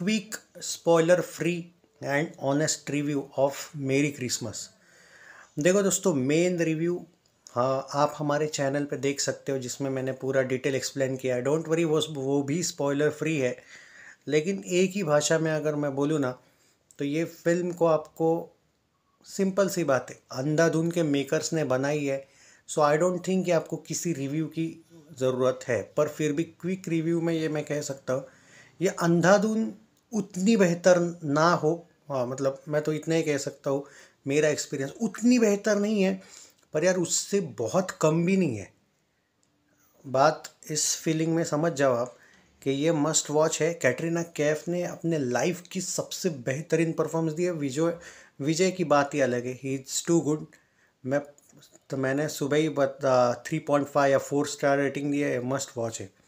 quick spoiler free and honest review of Merry Christmas देखो दोस्तों main review हाँ आप हमारे चैनल पे देख सकते हो जिसमें मैंने पूरा डिटेल एक्सप्लेन किया है डोंट वरी वो वो भी स्पॉयलर फ्री है लेकिन एक ही भाषा में अगर मैं बोलूँ ना तो ये फिल्म को आपको सिंपल सी बात है अंधाधुन के मेकर्स ने बनाई है सो आई डोंट थिंक कि आपको किसी रिव्यू की ज़रूरत है पर फिर भी क्विक रिव्यू में ये मैं कह सकता हूँ ये अंधाधुन उतनी बेहतर ना हो हाँ मतलब मैं तो इतना ही कह सकता हूँ मेरा एक्सपीरियंस उतनी बेहतर नहीं है पर यार उससे बहुत कम भी नहीं है बात इस फीलिंग में समझ जाओ आप कि ये मस्ट वॉच है कैटरीना कैफ ने अपने लाइफ की सबसे बेहतरीन परफॉर्मेंस दी है विजय विजय की बात ही अलग है ही इज़ टू गुड मैं तो मैंने सुबह ही बता थ्री पॉइंट फाइव या फोर स्टार रेटिंग दी है मस्ट वॉच है